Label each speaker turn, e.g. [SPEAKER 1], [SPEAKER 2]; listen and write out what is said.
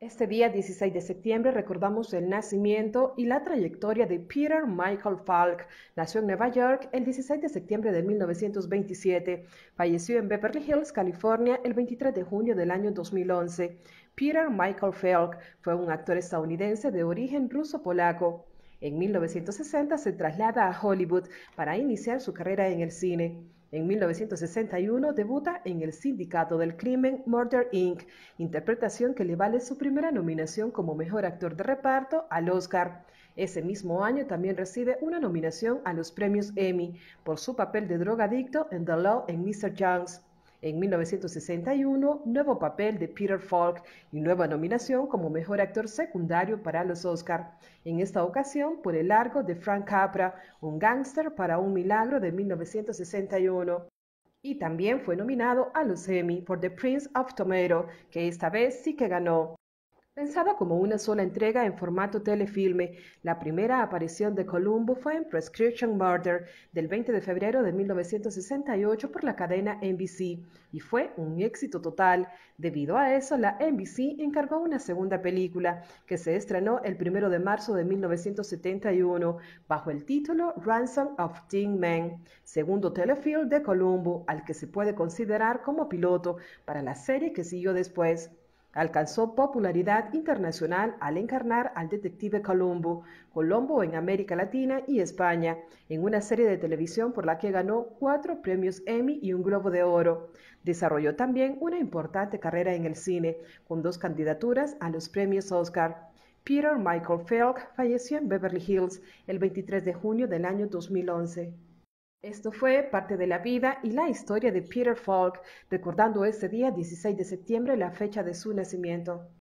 [SPEAKER 1] Este día 16 de septiembre recordamos el nacimiento y la trayectoria de Peter Michael Falk. Nació en Nueva York el 16 de septiembre de 1927. Falleció en Beverly Hills, California, el 23 de junio del año 2011. Peter Michael Falk fue un actor estadounidense de origen ruso-polaco. En 1960 se traslada a Hollywood para iniciar su carrera en el cine. En 1961 debuta en El Sindicato del Crimen Murder Inc., interpretación que le vale su primera nominación como mejor actor de reparto al Oscar. Ese mismo año también recibe una nominación a los premios Emmy por su papel de drogadicto en The Law en Mr. Jones. En 1961, nuevo papel de Peter Falk y nueva nominación como mejor actor secundario para los Oscar, en esta ocasión por el largo de Frank Capra, Un gángster para un milagro de 1961 y también fue nominado a los Emmy por The Prince of Tomato, que esta vez sí que ganó. Pensada como una sola entrega en formato telefilme, la primera aparición de Columbo fue en Prescription Murder del 20 de febrero de 1968 por la cadena NBC y fue un éxito total. Debido a eso, la NBC encargó una segunda película que se estrenó el 1 de marzo de 1971 bajo el título Ransom of Teen Men, segundo telefilm de Columbo al que se puede considerar como piloto para la serie que siguió después. Alcanzó popularidad internacional al encarnar al detective Colombo, Colombo en América Latina y España, en una serie de televisión por la que ganó cuatro premios Emmy y un Globo de Oro. Desarrolló también una importante carrera en el cine, con dos candidaturas a los premios Oscar. Peter Michael Felk falleció en Beverly Hills el 23 de junio del año 2011. Esto fue parte de la vida y la historia de Peter Falk, recordando ese día 16 de septiembre la fecha de su nacimiento.